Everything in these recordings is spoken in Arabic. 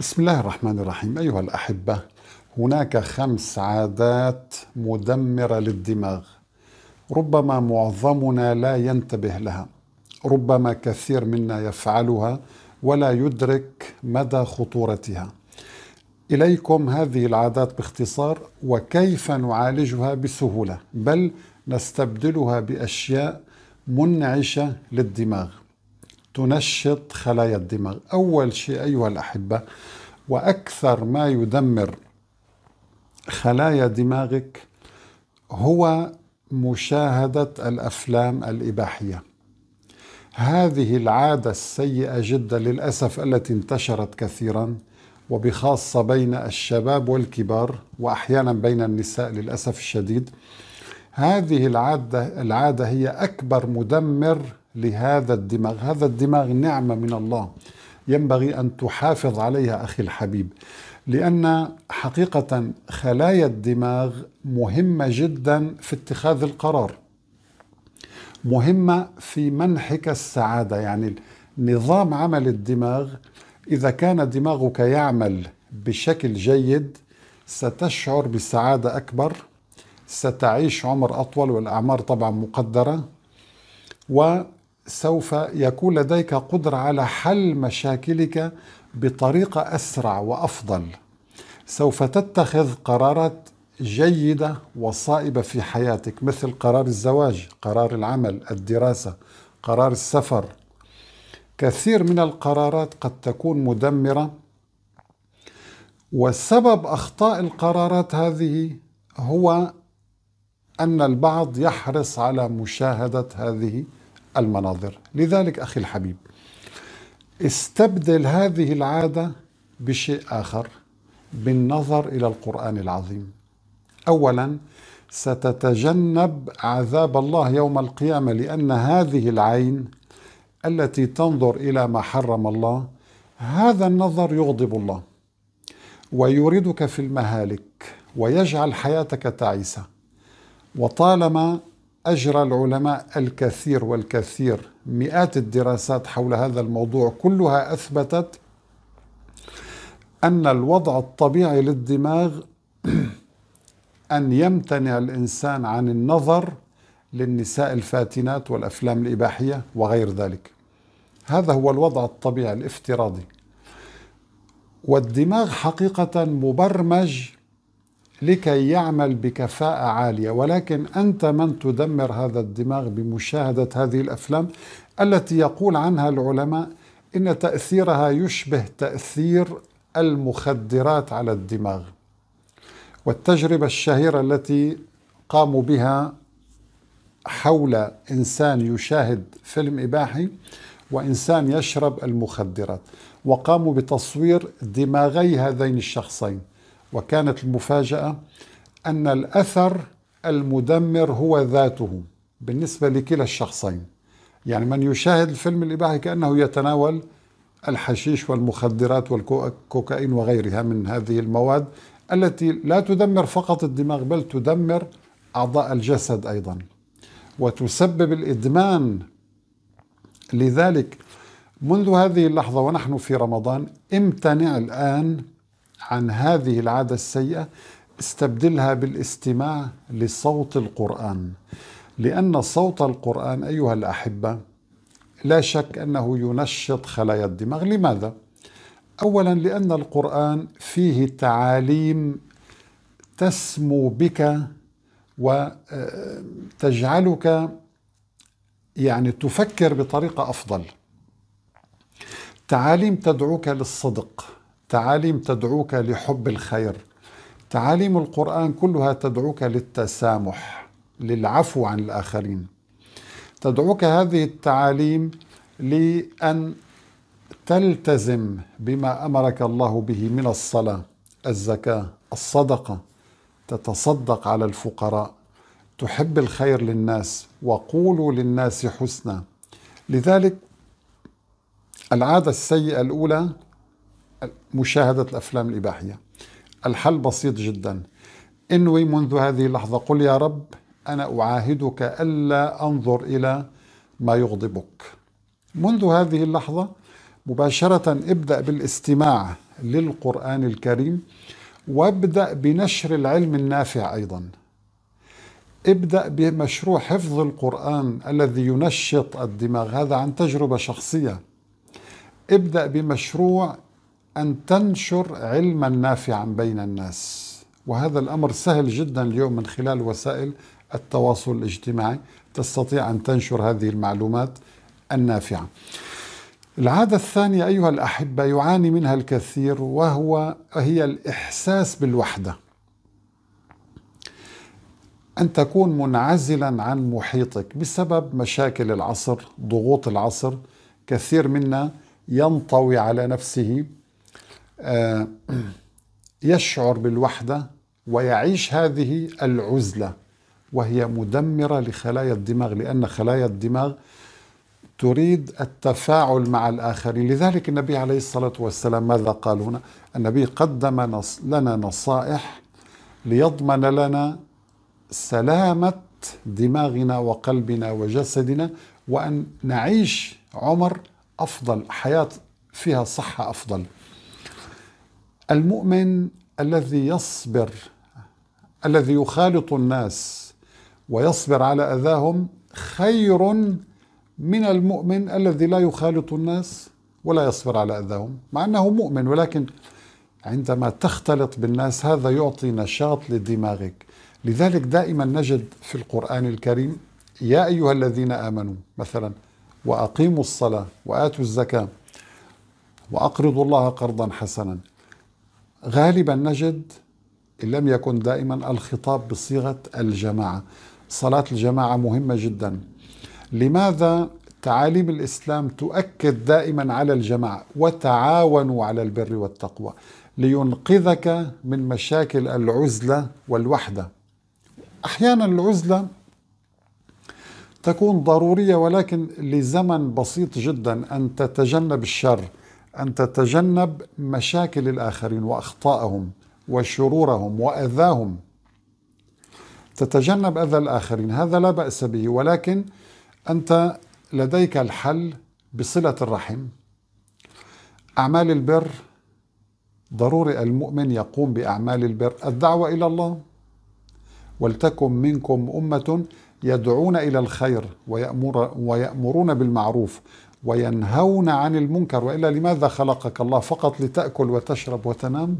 بسم الله الرحمن الرحيم أيها الأحبة هناك خمس عادات مدمرة للدماغ ربما معظمنا لا ينتبه لها ربما كثير منا يفعلها ولا يدرك مدى خطورتها إليكم هذه العادات باختصار وكيف نعالجها بسهولة بل نستبدلها بأشياء منعشة للدماغ تنشط خلايا الدماغ أول شيء أيها الأحبة وأكثر ما يدمر خلايا دماغك هو مشاهدة الأفلام الإباحية هذه العادة السيئة جدا للأسف التي انتشرت كثيرا وبخاصة بين الشباب والكبار وأحيانا بين النساء للأسف الشديد هذه العادة, العادة هي أكبر مدمر لهذا الدماغ هذا الدماغ نعمة من الله ينبغي أن تحافظ عليها أخي الحبيب لأن حقيقة خلايا الدماغ مهمة جدا في اتخاذ القرار مهمة في منحك السعادة يعني نظام عمل الدماغ إذا كان دماغك يعمل بشكل جيد ستشعر بسعادة أكبر ستعيش عمر أطول والأعمار طبعا مقدرة سوف يكون لديك قدرة على حل مشاكلك بطريقة أسرع وأفضل سوف تتخذ قرارات جيدة وصائبة في حياتك مثل قرار الزواج، قرار العمل، الدراسة، قرار السفر. كثير من القرارات قد تكون مدمرة وسبب أخطاء القرارات هذه هو أن البعض يحرص على مشاهدة هذه المناظر لذلك أخي الحبيب استبدل هذه العادة بشيء آخر بالنظر إلى القرآن العظيم أولا ستتجنب عذاب الله يوم القيامة لأن هذه العين التي تنظر إلى ما حرم الله هذا النظر يغضب الله ويوردك في المهالك ويجعل حياتك تعيسة وطالما أجرى العلماء الكثير والكثير مئات الدراسات حول هذا الموضوع كلها أثبتت أن الوضع الطبيعي للدماغ أن يمتنع الإنسان عن النظر للنساء الفاتنات والأفلام الإباحية وغير ذلك هذا هو الوضع الطبيعي الافتراضي والدماغ حقيقة مبرمج لكي يعمل بكفاءة عالية ولكن أنت من تدمر هذا الدماغ بمشاهدة هذه الأفلام التي يقول عنها العلماء إن تأثيرها يشبه تأثير المخدرات على الدماغ والتجربة الشهيرة التي قاموا بها حول إنسان يشاهد فيلم إباحي وإنسان يشرب المخدرات وقاموا بتصوير دماغي هذين الشخصين وكانت المفاجأة أن الأثر المدمر هو ذاته بالنسبة لكلا الشخصين يعني من يشاهد الفيلم الإباحي كأنه يتناول الحشيش والمخدرات والكوكايين وغيرها من هذه المواد التي لا تدمر فقط الدماغ بل تدمر أعضاء الجسد أيضا وتسبب الإدمان لذلك منذ هذه اللحظة ونحن في رمضان امتنع الآن عن هذه العادة السيئة استبدلها بالاستماع لصوت القرآن لأن صوت القرآن أيها الأحبة لا شك أنه ينشط خلايا الدماغ لماذا؟ أولا لأن القرآن فيه تعاليم تسمو بك وتجعلك آه، يعني تفكر بطريقة أفضل تعاليم تدعوك للصدق تعاليم تدعوك لحب الخير تعاليم القرآن كلها تدعوك للتسامح للعفو عن الآخرين تدعوك هذه التعاليم لأن تلتزم بما أمرك الله به من الصلاة الزكاة الصدقة تتصدق على الفقراء تحب الخير للناس وقولوا للناس حسنا لذلك العادة السيئة الأولى مشاهدة الأفلام الإباحية الحل بسيط جدا انوي منذ هذه اللحظة قل يا رب أنا أعاهدك ألا أنظر إلى ما يغضبك منذ هذه اللحظة مباشرة ابدأ بالاستماع للقرآن الكريم وابدأ بنشر العلم النافع أيضا ابدأ بمشروع حفظ القرآن الذي ينشط الدماغ هذا عن تجربة شخصية ابدأ بمشروع أن تنشر علما نافعا بين الناس وهذا الأمر سهل جدا اليوم من خلال وسائل التواصل الاجتماعي تستطيع أن تنشر هذه المعلومات النافعة العادة الثانية أيها الأحبة يعاني منها الكثير وهو هي الإحساس بالوحدة أن تكون منعزلا عن محيطك بسبب مشاكل العصر ضغوط العصر كثير منا ينطوي على نفسه آه، يشعر بالوحدة ويعيش هذه العزلة وهي مدمرة لخلايا الدماغ لأن خلايا الدماغ تريد التفاعل مع الآخرين لذلك النبي عليه الصلاة والسلام ماذا قال هنا النبي قدم لنا نصائح ليضمن لنا سلامة دماغنا وقلبنا وجسدنا وأن نعيش عمر أفضل حياة فيها صحة أفضل المؤمن الذي يصبر الذي يخالط الناس ويصبر على اذاهم خير من المؤمن الذي لا يخالط الناس ولا يصبر على اذاهم مع انه مؤمن ولكن عندما تختلط بالناس هذا يعطي نشاط لدماغك لذلك دائما نجد في القران الكريم يا ايها الذين امنوا مثلا واقيموا الصلاه واتوا الزكاه واقرضوا الله قرضا حسنا غالبا نجد إن لم يكن دائما الخطاب بصيغة الجماعة صلاة الجماعة مهمة جدا لماذا تعاليم الإسلام تؤكد دائما على الجماعة وتعاونوا على البر والتقوى لينقذك من مشاكل العزلة والوحدة أحيانا العزلة تكون ضرورية ولكن لزمن بسيط جدا أن تتجنب الشر أن تتجنب مشاكل الآخرين وأخطائهم وشرورهم وأذاهم تتجنب أذى الآخرين هذا لا بأس به ولكن أنت لديك الحل بصلة الرحم أعمال البر ضروري المؤمن يقوم بأعمال البر الدعوة إلى الله ولتكن منكم أمة يدعون إلى الخير ويأمر ويأمرون بالمعروف وينهون عن المنكر والا لماذا خلقك الله فقط لتاكل وتشرب وتنام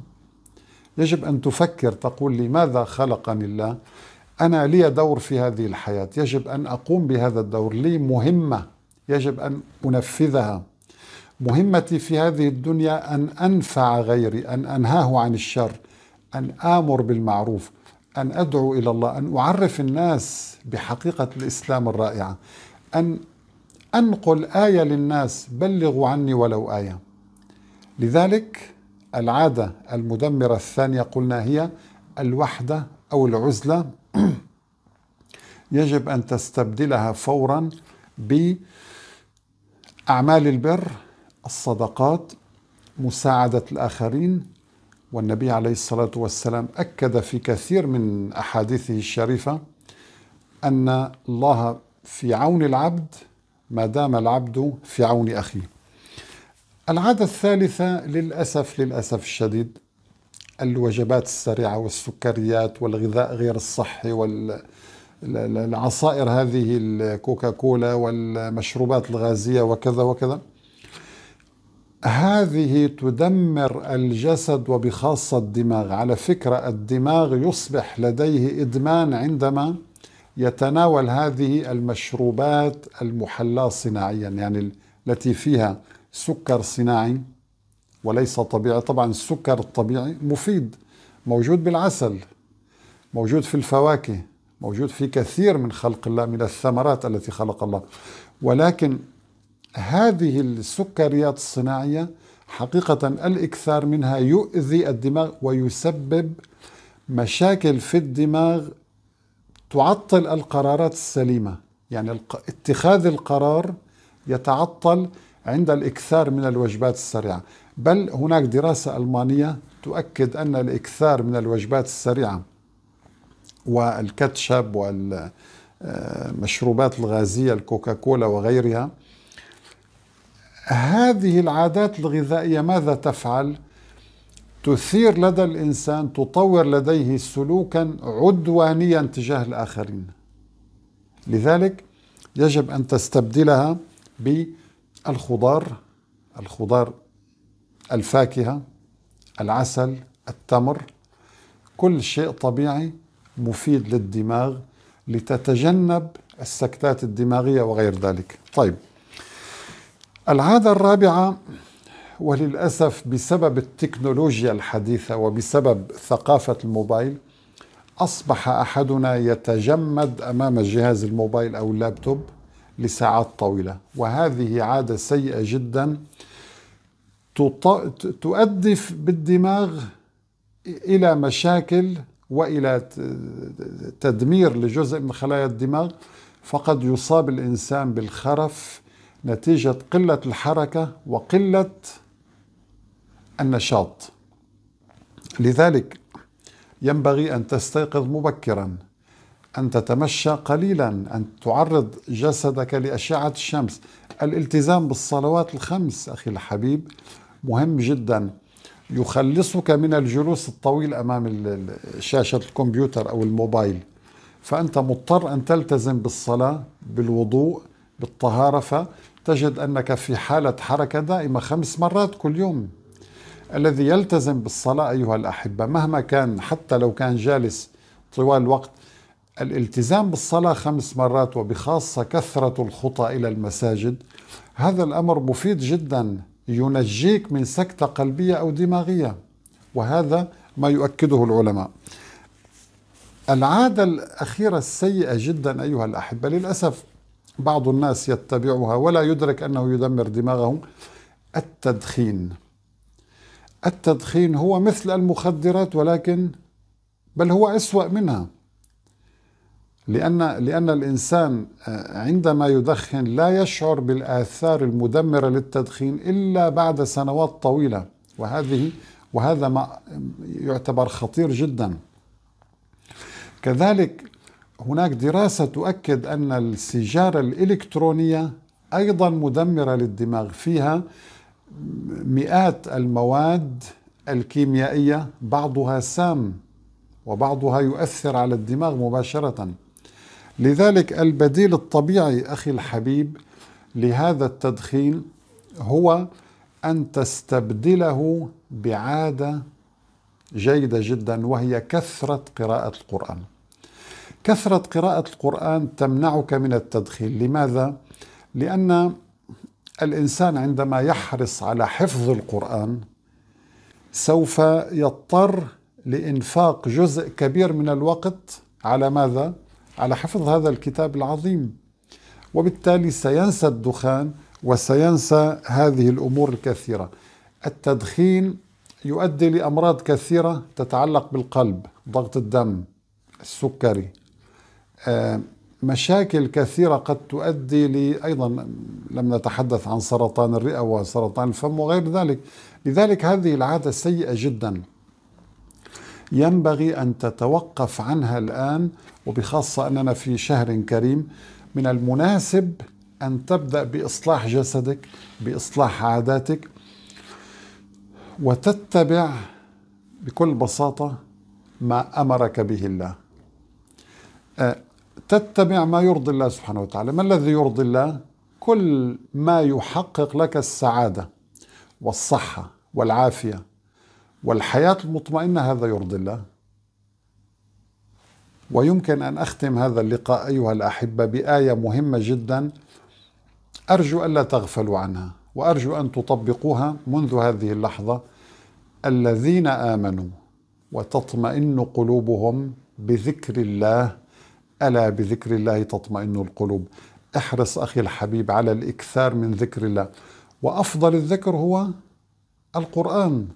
يجب ان تفكر تقول لماذا خلقني الله انا لي دور في هذه الحياه يجب ان اقوم بهذا الدور لي مهمه يجب ان انفذها مهمتي في هذه الدنيا ان انفع غيري ان انهاه عن الشر ان امر بالمعروف ان ادعو الى الله ان اعرف الناس بحقيقه الاسلام الرائعه ان أنقل آية للناس بلغوا عني ولو آية لذلك العادة المدمرة الثانية قلنا هي الوحدة أو العزلة يجب أن تستبدلها فورا بأعمال البر الصدقات مساعدة الآخرين والنبي عليه الصلاة والسلام أكد في كثير من أحاديثه الشريفة أن الله في عون العبد ما دام العبد في عون أخيه العادة الثالثة للأسف للأسف الشديد الوجبات السريعة والسكريات والغذاء غير الصحي والعصائر هذه الكوكاكولا والمشروبات الغازية وكذا وكذا هذه تدمر الجسد وبخاصة الدماغ على فكرة الدماغ يصبح لديه إدمان عندما يتناول هذه المشروبات المحلاة صناعيا يعني التي فيها سكر صناعي وليس طبيعي طبعا السكر الطبيعي مفيد موجود بالعسل موجود في الفواكه موجود في كثير من خلق الله من الثمرات التي خلق الله ولكن هذه السكريات الصناعية حقيقة الإكثار منها يؤذي الدماغ ويسبب مشاكل في الدماغ تعطل القرارات السليمه يعني اتخاذ القرار يتعطل عند الاكثار من الوجبات السريعه بل هناك دراسه المانيه تؤكد ان الاكثار من الوجبات السريعه والكاتشب والمشروبات آه، الغازيه الكوكاكولا وغيرها هذه العادات الغذائيه ماذا تفعل تثير لدى الانسان تطور لديه سلوكا عدوانيا تجاه الاخرين لذلك يجب ان تستبدلها بالخضار الخضار الفاكهه العسل التمر كل شيء طبيعي مفيد للدماغ لتتجنب السكتات الدماغيه وغير ذلك طيب العاده الرابعه وللأسف بسبب التكنولوجيا الحديثة وبسبب ثقافة الموبايل أصبح أحدنا يتجمد أمام جهاز الموبايل أو اللابتوب لساعات طويلة وهذه عادة سيئة جدا تؤدي بالدماغ إلى مشاكل وإلى تدمير لجزء من خلايا الدماغ فقد يصاب الإنسان بالخرف نتيجة قلة الحركة وقلة النشاط لذلك ينبغي أن تستيقظ مبكرا أن تتمشى قليلا أن تعرض جسدك لأشعة الشمس الالتزام بالصلوات الخمس أخي الحبيب مهم جدا يخلصك من الجلوس الطويل أمام شاشة الكمبيوتر أو الموبايل فأنت مضطر أن تلتزم بالصلاة بالوضوء بالطهارة فتجد أنك في حالة حركة دائمة خمس مرات كل يوم الذي يلتزم بالصلاة أيها الأحبة مهما كان حتى لو كان جالس طوال الوقت الالتزام بالصلاة خمس مرات وبخاصة كثرة الخطى إلى المساجد هذا الأمر مفيد جدا ينجيك من سكتة قلبية أو دماغية وهذا ما يؤكده العلماء العادة الأخيرة السيئة جدا أيها الأحبة للأسف بعض الناس يتبعها ولا يدرك أنه يدمر دماغه التدخين التدخين هو مثل المخدرات ولكن بل هو أسوأ منها لأن لأن الإنسان آه، عندما يدخن لا يشعر بالآثار المدمرة للتدخين إلا بعد سنوات طويلة وهذه وهذا ما يعتبر خطير جدا كذلك هناك دراسة تؤكد أن السيجارة الإلكترونية أيضا مدمرة للدماغ فيها مئات المواد الكيميائيه بعضها سام وبعضها يؤثر على الدماغ مباشره لذلك البديل الطبيعي اخي الحبيب لهذا التدخين هو ان تستبدله بعاده جيده جدا وهي كثره قراءه القران كثره قراءه القران تمنعك من التدخين لماذا لان الانسان عندما يحرص على حفظ القران سوف يضطر لانفاق جزء كبير من الوقت على ماذا؟ على حفظ هذا الكتاب العظيم وبالتالي سينسى الدخان وسينسى هذه الامور الكثيره. التدخين يؤدي لامراض كثيره تتعلق بالقلب، ضغط الدم، السكري. آه، مشاكل كثيرة قد تؤدي لي أيضا لم نتحدث عن سرطان الرئة وسرطان الفم وغير ذلك لذلك هذه العادة سيئة جدا ينبغي أن تتوقف عنها الآن وبخاصة أننا في شهر كريم من المناسب أن تبدأ بإصلاح جسدك بإصلاح عاداتك وتتبع بكل بساطة ما أمرك به الله أه، تتبع ما يرضي الله سبحانه وتعالى ما الذي يرضي الله كل ما يحقق لك السعاده والصحه والعافيه والحياه المطمئنه هذا يرضي الله ويمكن ان اختم هذا اللقاء ايها الاحبه بايه مهمه جدا ارجو الا تغفلوا عنها وارجو ان تطبقوها منذ هذه اللحظه الذين امنوا وتطمئن قلوبهم بذكر الله ألا بذكر الله تطمئن القلوب احرص أخي الحبيب على الإكثار من ذكر الله وأفضل الذكر هو القرآن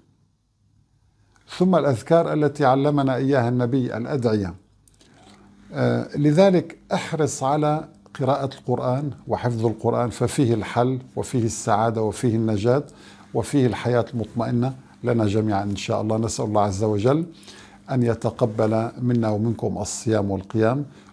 ثم الأذكار التي علمنا إياها النبي الأدعية آه، لذلك احرص على قراءة القرآن وحفظ القرآن ففيه الحل وفيه السعادة وفيه النجاة وفيه الحياة المطمئنة لنا جميعا إن شاء الله نسأل الله عز وجل أن يتقبل منا ومنكم الصيام والقيام